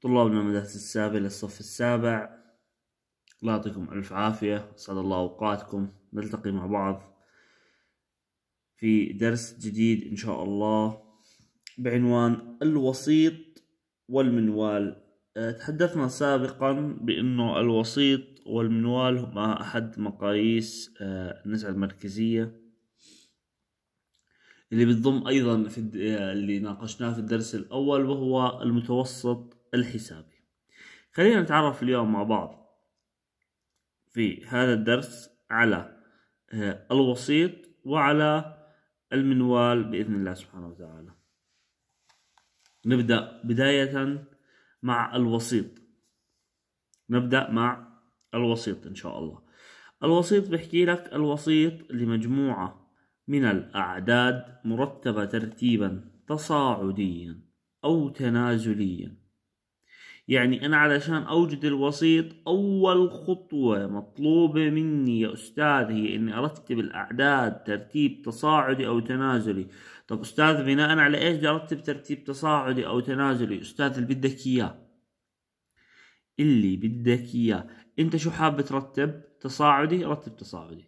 طلاب المدارس السابع للصف السابع الله يعطيكم ألف عافية أسعد الله أوقاتكم نلتقي مع بعض في درس جديد إن شاء الله بعنوان الوسيط والمنوال أه، تحدثنا سابقا بأنه الوسيط والمنوال هما أحد مقاييس أه، النزعة المركزية اللي بتضم أيضا في أه، اللي ناقشناه في الدرس الأول وهو المتوسط الحسابي خلينا نتعرف اليوم مع بعض في هذا الدرس على آه، الوسيط وعلى المنوال بإذن الله سبحانه وتعالى نبدأ بداية مع الوسيط نبدأ مع الوسيط إن شاء الله الوسيط بحكي لك الوسيط لمجموعة من الأعداد مرتبة ترتيبا تصاعديا أو تنازليا يعني أنا علشان أوجد الوسيط أول خطوة مطلوبة مني يا أستاذ هي إني أرتب الأعداد ترتيب تصاعدي أو تنازلي طب أستاذ بناء على إيش بدي أرتب ترتيب تصاعدي أو تنازلي أستاذ اللي بدك إياه اللي بدك إياه أنت شو حاب ترتب تصاعدي رتب تصاعدي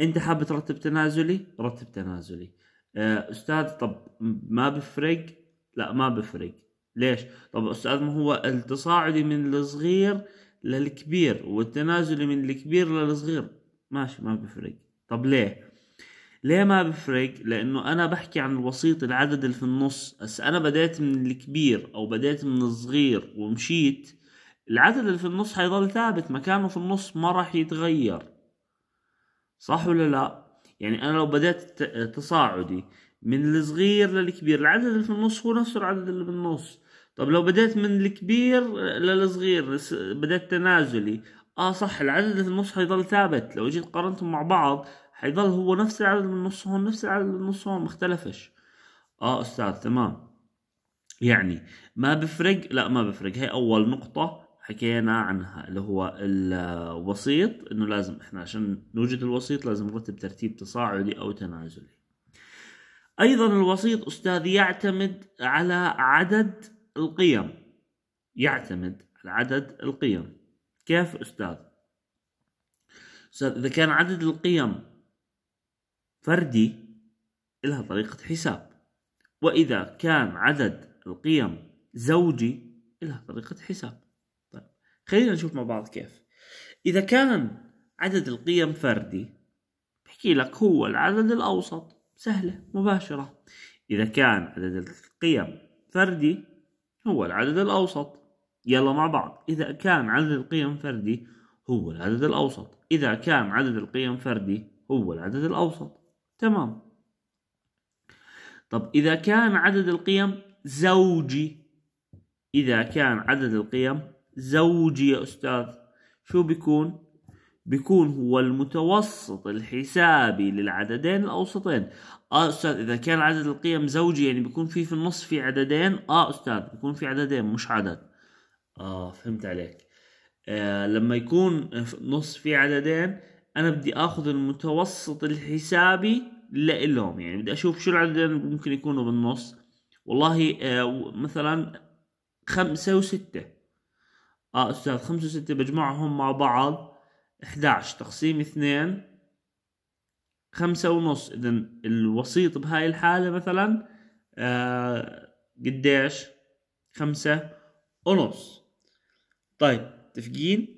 أنت حاب ترتب تنازلي رتب تنازلي آه، أستاذ طب ما بفرق لا ما بفرق ليش؟ طب أستاذ ما هو التصاعدي من الصغير للكبير والتنازلي من الكبير للصغير ماشي ما بفرق طب ليه؟ ليه ما بفرق؟ لأنه أنا بحكي عن الوسيط العدد اللي في النص بس أنا بديت من الكبير أو بديت من الصغير ومشيت العدد اللي في النص حيظل ثابت مكانه في النص ما راح يتغير صح ولا لا؟ يعني أنا لو بديت تصاعدي من الصغير للكبير العدد اللي في النص هو نفس العدد اللي بالنص طب لو بديت من الكبير للصغير بديت تنازلي اه صح العدد في النص حيظل ثابت لو جيت قارنتهم مع بعض حيظل هو نفس العدد من النص هون نفس العدد من النص هون مختلفش اه استاذ تمام يعني ما بفرق لا ما بفرق هي اول نقطة حكينا عنها اللي هو الوسيط انه لازم احنا عشان نوجد الوسيط لازم نرتب ترتيب تصاعدي او تنازلي ايضا الوسيط استاذ يعتمد على عدد القيم يعتمد على عدد القيم كيف أستاذ؟ أستاذ إذا كان عدد القيم فردي لها طريقة حساب وإذا كان عدد القيم زوجي لها طريقة حساب طيب خلينا نشوف مع بعض كيف إذا كان عدد القيم فردي بحكي لك هو العدد الأوسط سهلة مباشرة إذا كان عدد القيم فردي هو العدد الأوسط يلا مع بعض إذا كان عدد القيم فردي هو العدد الأوسط إذا كان عدد القيم فردي هو العدد الأوسط تمام طب إذا كان عدد القيم زوجي إذا كان عدد القيم زوجي يا أستاذ شو بيكون بيكون هو المتوسط الحسابي للعددين الأوسطين اه استاذ اذا كان عدد القيم زوجي يعني بيكون في في النص في عددين اه استاذ بيكون في عددين مش عدد اه فهمت عليك آه لما يكون في نص في عددين انا بدي اخذ المتوسط الحسابي لإلهم يعني بدي اشوف شو العددين ممكن يكونوا بالنص والله آه مثلا خمسة وستة اه استاذ خمسة وستة بجمعهم مع بعض 11 تقسيم 2 خمسة ونص إذا الوسيط بهاي الحالة مثلا آه قديش خمسة ونص طيب متفقين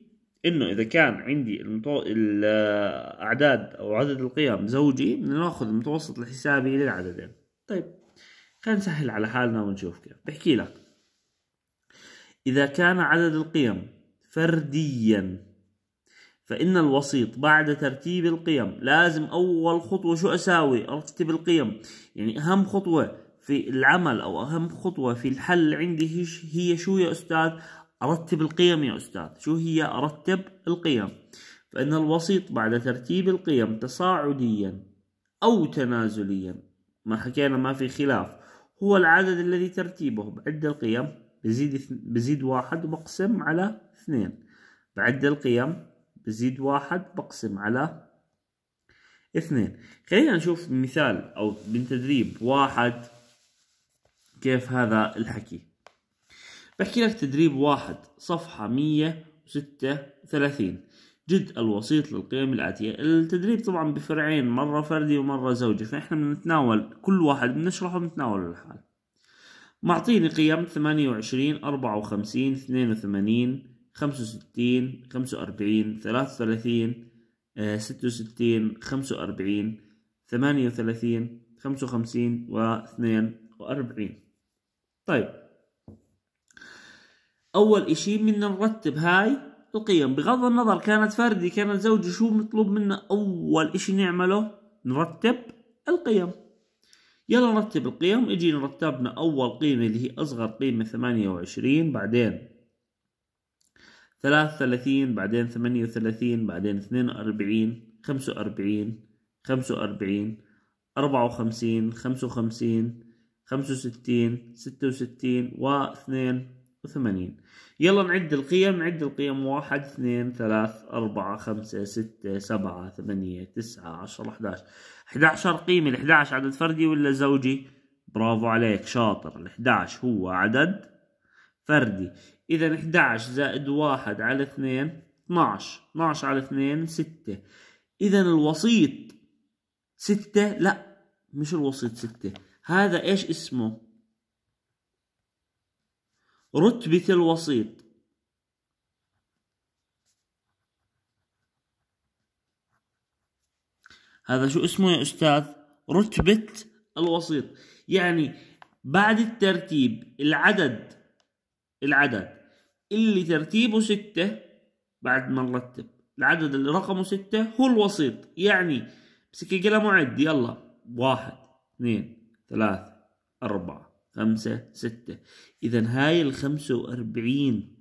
إنه إذا كان عندي المتو... الأعداد أو عدد القيم زوجي ناخذ المتوسط الحسابي للعددين طيب خلينا نسهل على حالنا ونشوف كيف بحكي لك إذا كان عدد القيم فرديا فإن الوسيط بعد ترتيب القيم لازم أول خطوة شو أساوي أرتب القيم يعني أهم خطوة في العمل أو أهم خطوة في الحل عندي هي شو يا أستاذ أرتب القيم يا أستاذ شو هي أرتب القيم فإن الوسيط بعد ترتيب القيم تصاعديا أو تنازليا ما حكينا ما في خلاف هو العدد الذي ترتيبه بعد القيم بزيد بزيد واحد وبقسم على اثنين بعد القيم بزيد واحد بقسم على اثنين خلينا نشوف مثال أو من تدريب واحد كيف هذا الحكي بحكي لك تدريب واحد صفحة مية وستة وثلاثين جد الوسيط للقيم الآتية التدريب طبعا بفرعين مرة فردي ومرة زوجي فنحن بنتناول كل واحد بنشرحه بنتناوله لحاله معطيني قيم ثمانية وعشرين أربعة وخمسين اثنين وثمانين خمسة وستين خمسة وأربعين ثلاثة وثلاثين آه، ستة وستين خمسة وأربعين ثمانية وثلاثين خمسة وخمسين واثنين وأربعين طيب أول إشي بدنا نرتب هاي القيم بغض النظر كانت فردي كانت زوجي شو مطلوب منا أول إشي نعمله نرتب القيم يلا نرتب القيم اجينا رتبنا أول قيمة اللي هي أصغر قيمة ثمانية وعشرين بعدين ثلاثة وثلاثين بعدين ثمانية وثلاثين بعدين اثنين وأربعين خمسة وأربعين خمسة وأربعين أربعة وخمسين خمسة وخمسين خمسة وستين ستة وستين واثنين وثمانين يلا نعد القيم نعد القيم واحد اثنين ثلاث أربعة خمسة ستة سبعة ثمانية تسعة عشرة أحداش أحداشر قيمة الأحداش عدد فردي ولا زوجي برافو عليك شاطر الأحداش هو عدد فردي إذا 11 زائد 1 على 2 12 12 على 2 6 إذا الوسيط 6 لا مش الوسيط 6 هذا إيش اسمه رتبة الوسيط هذا شو اسمه يا أستاذ رتبة الوسيط يعني بعد الترتيب العدد العدد اللي ترتيبه ستة بعد ما نرتب العدد اللي رقمه ستة هو الوسيط يعني امسك قلم وعد يلا واحد اثنين ثلاثة أربعة خمسة ستة إذا هاي الخمسة وأربعين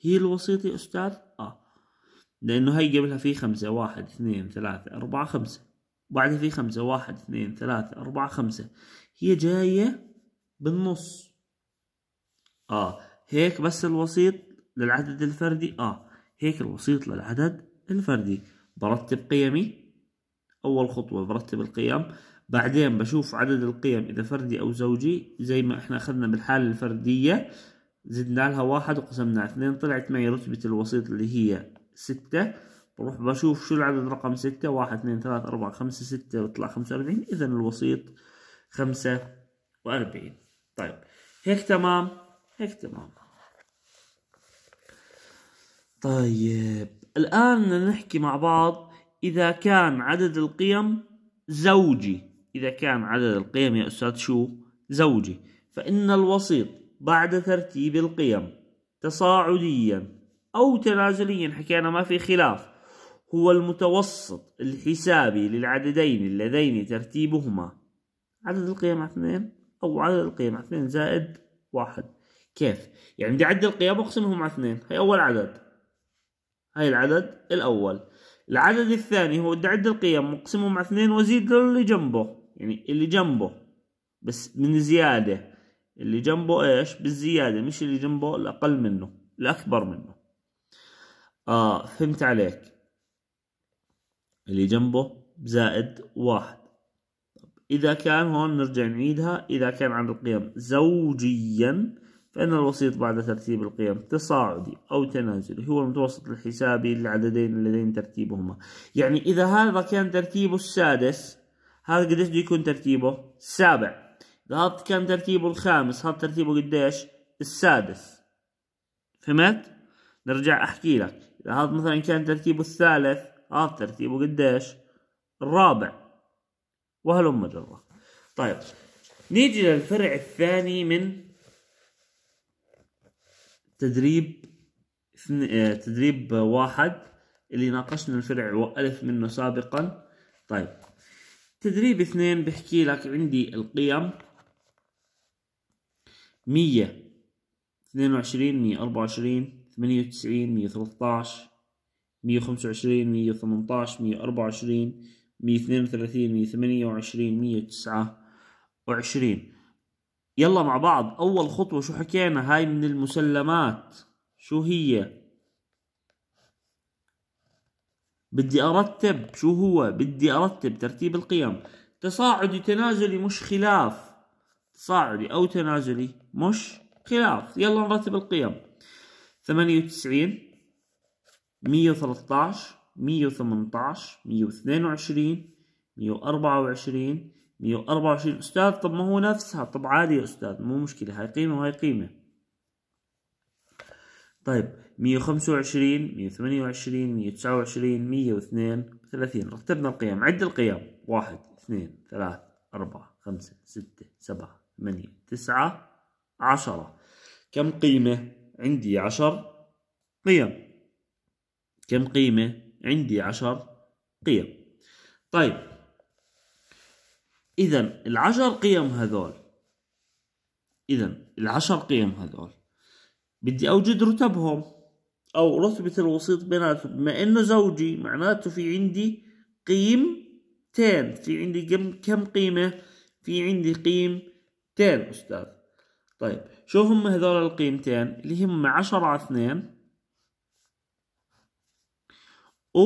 هي الوسيط يا أستاذ؟ آه لأنه هاي قبلها في خمسة واحد اثنين ثلاثة أربعة خمسة بعدها في خمسة واحد اثنين ثلاثة أربعة خمسة هي جاية بالنص آه هيك بس الوسيط للعدد الفردي آه هيك الوسيط للعدد الفردي برتب قيمي أول خطوة برتب القيم بعدين بشوف عدد القيم إذا فردي أو زوجي زي ما إحنا أخذنا بالحالة الفردية زدنا لها واحد وقسمنا اثنين طلعت معي رتبة الوسيط اللي هي ستة بروح بشوف شو العدد رقم ستة واحد اثنين ثلاثة أربعة خمسة ستة بيطلع خمسة وأربعين إذا الوسيط خمسة وأربعين طيب هيك تمام هيك تمام طيب الآن بدنا نحكي مع بعض إذا كان عدد القيم زوجي إذا كان عدد القيم يا أستاذ شو زوجي فإن الوسيط بعد ترتيب القيم تصاعديا أو تنازليا حكينا ما في خلاف هو المتوسط الحسابي للعددين اللذين ترتيبهما عدد القيم اثنين أو عدد القيم اثنين زائد واحد كيف يعني بدي اعدل القيم واقسمهم على اثنين هي اول عدد هي العدد الاول العدد الثاني هو بدي اعدل القيم واقسمهم على اثنين وازيد للي اللي جنبه يعني اللي جنبه بس من زياده اللي جنبه ايش بالزياده مش اللي جنبه الاقل منه الاكبر منه اه فهمت عليك اللي جنبه زائد واحد إذا كان هون نرجع نعيدها إذا كان عن القيم زوجيا فإن الوسيط بعد ترتيب القيم تصاعدي أو تنازلي هو المتوسط الحسابي للعددين اللذين ترتيبهما يعني إذا هذا كان ترتيبه السادس هذا قديش بده يكون ترتيبه السابع إذا هذا كان ترتيبه الخامس هذا ترتيبه قديش السادس فهمت؟ نرجع أحكي لك إذا هذا مثلا كان ترتيبه الثالث هذا ترتيبه قديش الرابع وهلم جرة طيب نيجي للفرع الثاني من تدريب آه، تدريب واحد اللي ناقشنا الفرع وألف منه سابقا طيب تدريب اثنين بحكي لك عندي القيم مية اثنين وعشرين مية أربعة وعشرين ثمانية وتسعين مية وثلاثطعش مية وخمسة وعشرين مية ثمنتاش مية أربعة وعشرين مية اثنين وثلاثين مية ثمانية وعشرين مية تسعة وعشرين يلا مع بعض أول خطوة شو حكينا هاي من المسلمات شو هي بدي أرتب شو هو بدي أرتب ترتيب القيم تصاعدي تنازلي مش خلاف تصاعدي أو تنازلي مش خلاف يلا نرتب القيم ثمانية وتسعين مية وثلاثتاش مية وثمنتاش مية واثنين وعشرين مية وأربعة وعشرين 124 أستاذ طب ما هو نفسها طب عادي يا أستاذ مو مشكلة هاي قيمة وهاي قيمة طيب 125 128 129 132 رتبنا القيم عد القيم 1 2 3 4 5 6 7 8 9 10 كم قيمة عندي 10 قيم كم قيمة عندي 10 قيم طيب إذا العشر قيم هذول إذا العشر قيم هذول بدي أوجد رتبهم أو رتبة الوسيط بيناتهم بما إنه زوجي معناته في عندي قيمتين في عندي كم قيمة؟ في عندي قيمتين أستاذ طيب شو هم هذول القيمتين اللي هم عشرة على اثنين و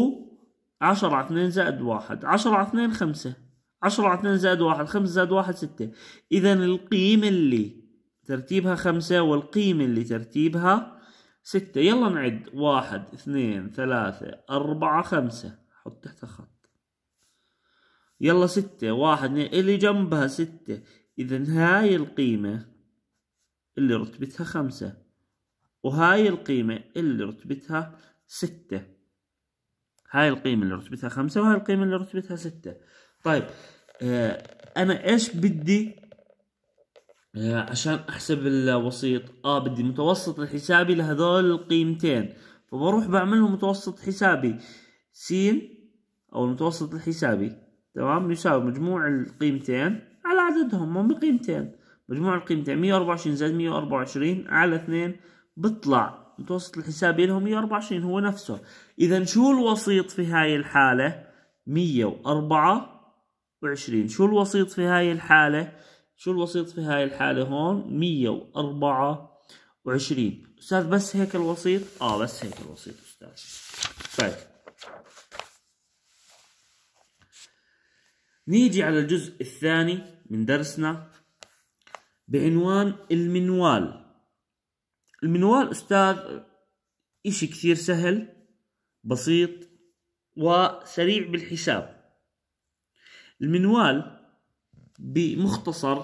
عشرة على اثنين زائد واحد عشرة على اثنين خمسة 10 على 2 زائد 1 5 زائد 1 6 إذا القيمة اللي ترتيبها 5 والقيمة اللي ترتيبها 6 يلا نعد 1 2 3 4 5 حط تحت خط يلا 6 1 2 اللي جنبها 6 إذا هاي القيمة اللي رتبتها 5 وهاي القيمة اللي رتبتها 6 هاي القيمة اللي رتبتها 5 وهاي القيمة اللي رتبتها 6 طيب آه، انا ايش بدي آه، عشان احسب الوسيط اه بدي متوسط الحسابي لهذول القيمتين فبروح بعملهم متوسط حسابي س او المتوسط الحسابي تمام يساوي مجموع القيمتين على عددهم هم قيمتين مجموع القيمتين 124 زائد 124 على 2 بيطلع متوسط الحسابي لهم 124 هو نفسه اذا شو الوسيط في هاي الحاله 104 وعشرين شو الوسيط في هاي الحالة شو الوسيط في هاي الحالة هون مية وأربعة وعشرين أستاذ بس هيك الوسيط آه بس هيك الوسيط أستاذ طيب نيجي على الجزء الثاني من درسنا بعنوان المنوال المنوال أستاذ إشي كثير سهل بسيط وسريع بالحساب المنوال بمختصر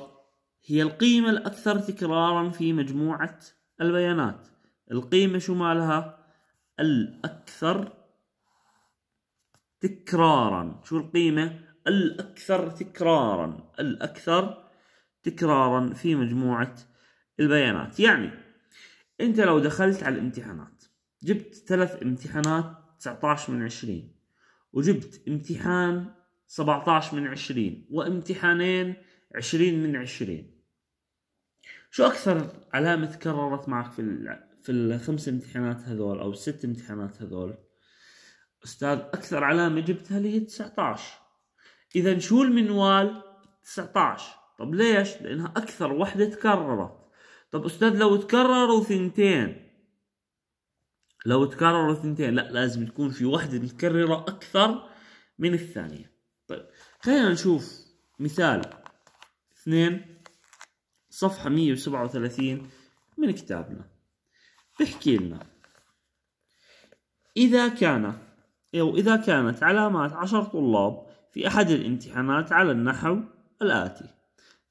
هي القيمة الأكثر تكرارا في مجموعة البيانات القيمة شو مالها الأكثر تكرارا شو القيمة الأكثر تكرارا الأكثر تكرارا في مجموعة البيانات يعني أنت لو دخلت على الامتحانات جبت ثلاث امتحانات 19 من 20 وجبت امتحان 17 من 20 وامتحانين 20 من 20 شو أكثر علامة تكررت معك في في الخمس امتحانات هذول أو الست امتحانات هذول أستاذ أكثر علامة جبتها اللي هي 19 إذا شو المنوال 19 طب ليش؟ لأنها أكثر وحدة تكررت طب أستاذ لو تكرروا ثنتين لو تكرروا ثنتين لا لازم تكون في وحدة متكررة أكثر من الثانية خلينا نشوف مثال اثنين صفحة 137 من كتابنا بحكي لنا إذا كان أو إذا كانت علامات عشر طلاب في أحد الامتحانات على النحو الآتي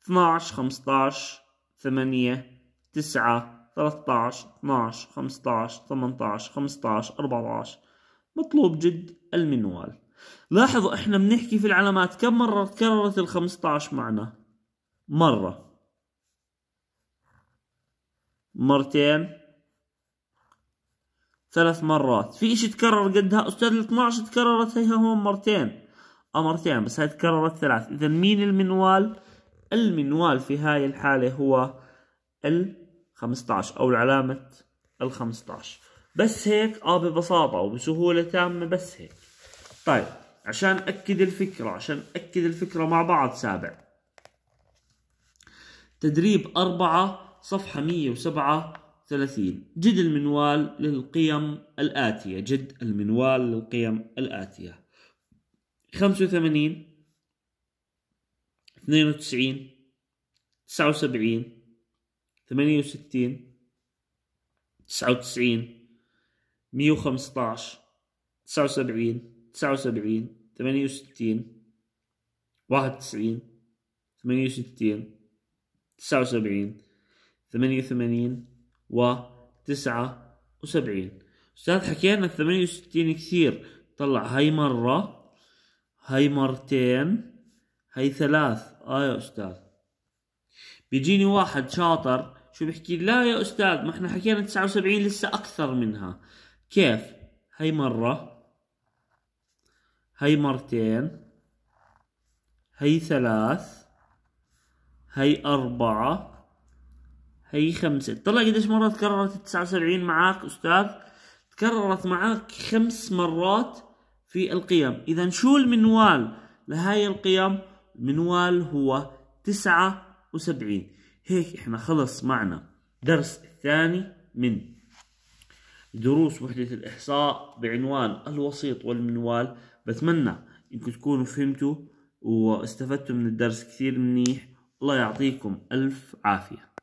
12 15 8 9 13 12 15 18 15 14 مطلوب جد المنوال لاحظوا احنا بنحكي في العلامات كم مرة تكررت ال 15 معنا مرة مرتين ثلاث مرات في اشي تكرر قدها استاذ ال 12 تكررت هيها هون مرتين اه مرتين بس هاي تكررت ثلاث اذا مين المنوال المنوال في هاي الحالة هو ال 15 او العلامة ال 15 بس هيك اه ببساطة وبسهولة تامة بس هيك طيب عشان أكد الفكرة عشان أكد الفكرة مع بعض سابع تدريب أربعة صفحة 137 جد المنوال للقيم الآتية جد المنوال للقيم الآتية 85 92 79 68 99 115 79 تسعة وسبعين ثمانية وستين واحد وتسعين ثمانية وستين تسعة وسبعين ثمانية وثمانين وتسعة وسبعين أستاذ حكينا ثمانية وستين كثير طلع هاي مرة هاي مرتين هاي ثلاث آه يا أستاذ بيجيني واحد شاطر شو بحكي لا يا أستاذ ما احنا حكينا تسعة وسبعين لسه أكثر منها كيف هاي مرة هي مرتين هي ثلاث هي أربعة هي خمسة طلع قديش مرة تكررت التسعة وسبعين معاك أستاذ تكررت معاك خمس مرات في القيم إذا شو المنوال لهاي القيم المنوال هو تسعة وسبعين هيك إحنا خلص معنا درس الثاني من دروس وحدة الإحصاء بعنوان الوسيط والمنوال بتمنى انكم تكونوا فهمتوا واستفدتوا من الدرس كثير منيح الله يعطيكم الف عافيه